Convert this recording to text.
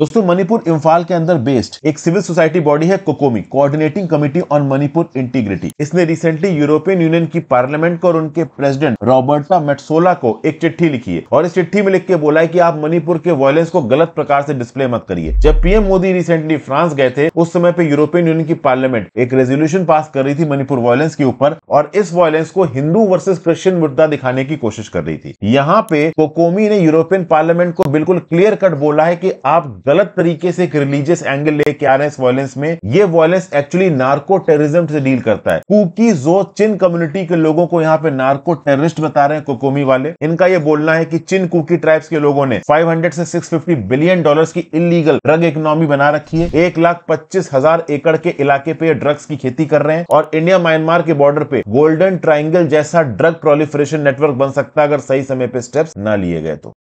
दोस्तों मणिपुर इम्फाल के अंदर बेस्ड एक सिविल सोसाइटी बॉडी है COCOMI coordinating committee on Manipur integrity इसने रिसेंटली यूरोपियन यूनियन की पार्लियामेंट को और उनके प्रेसिडेंट रॉबर्टा मेटसोला को एक चिट्ठी लिखी है और इस चिट्ठी में लिख के बोला है कि आप मणिपुर के वायलेंस को गलत प्रकार से डिस्प्ले मत करिए जब पीएम मोदी रिसेंटली फ्रांस गए थे उस समय पे यूरोपियन यूनियन की पार्लियामेंट एक रेजोल्यूशन पास कर रही थी मणिपुर वायलेंस के ऊपर और इस वायलेंस को हिंदू वर्सेज क्रिश्चियन मुद्दा दिखाने की कोशिश कर रही थी यहाँ पे कोकोमी ने यूरोपियन पार्लियामेंट को बिल्कुल क्लियर कट बोला है की आप गलत तरीके से एक रिलीजियस एंगल लेके आ रहे हैं इस वॉयलेंस में ये वॉयलेंस एक्चुअली नार्को टेररिज्म से डील करता है कुकी जो चिन कम्युनिटी के लोगों को यहाँ पे नार्को टेररिस्ट बता रहे हैं कोकोमी वाले इनका ये बोलना है की चिन कुकी ट्राइब्स के लोगों ने फाइव से सिक्स बिलियन डॉलर की इलीगल ड्रग इकोनॉमी बना रखी है एक एकड़ के इलाके पे ड्रग्स की खेती कर रहे हैं और इंडिया म्यांमार के बॉर्डर पे गोल्डन ट्राइंगल जैसा ड्रग प्रोलिफरेशन नेटवर्क बन सकता है अगर सही समय पे स्टेप्स ना लिए गए तो